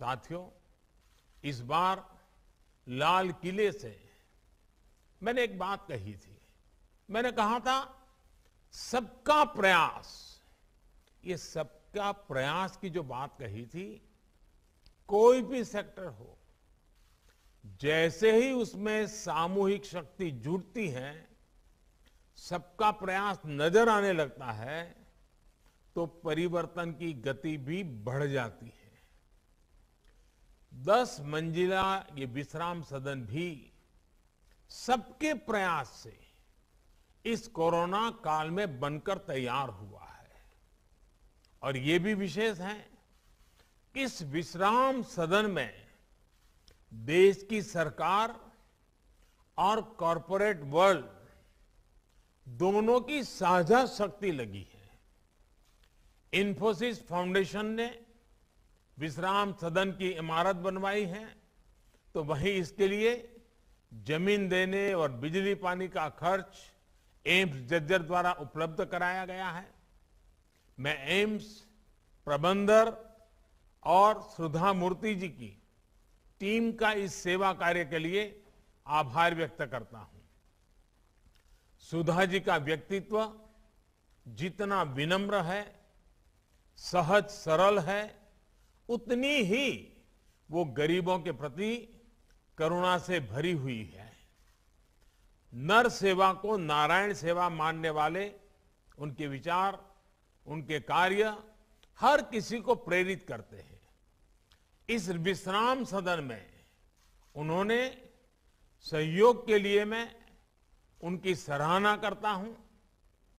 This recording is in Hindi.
साथियों इस बार लाल किले से मैंने एक बात कही थी मैंने कहा था सबका प्रयास ये सबका प्रयास की जो बात कही थी कोई भी सेक्टर हो जैसे ही उसमें सामूहिक शक्ति जुड़ती है सबका प्रयास नजर आने लगता है तो परिवर्तन की गति भी बढ़ जाती है दस मंजिला ये विश्राम सदन भी सबके प्रयास से इस कोरोना काल में बनकर तैयार हुआ है और ये भी विशेष है इस विश्राम सदन में देश की सरकार और कॉरपोरेट वर्ल्ड दोनों की साझा शक्ति लगी है इन्फोसिस फाउंडेशन ने विश्राम सदन की इमारत बनवाई है तो वहीं इसके लिए जमीन देने और बिजली पानी का खर्च एम्स जज्जर द्वारा उपलब्ध कराया गया है मैं एम्स प्रबंधर और सुधा मूर्ति जी की टीम का इस सेवा कार्य के लिए आभार व्यक्त करता हूं सुधा जी का व्यक्तित्व जितना विनम्र है सहज सरल है उतनी ही वो गरीबों के प्रति करुणा से भरी हुई है नर सेवा को नारायण सेवा मानने वाले उनके विचार उनके कार्य हर किसी को प्रेरित करते हैं इस विश्राम सदन में उन्होंने सहयोग के लिए मैं उनकी सराहना करता हूं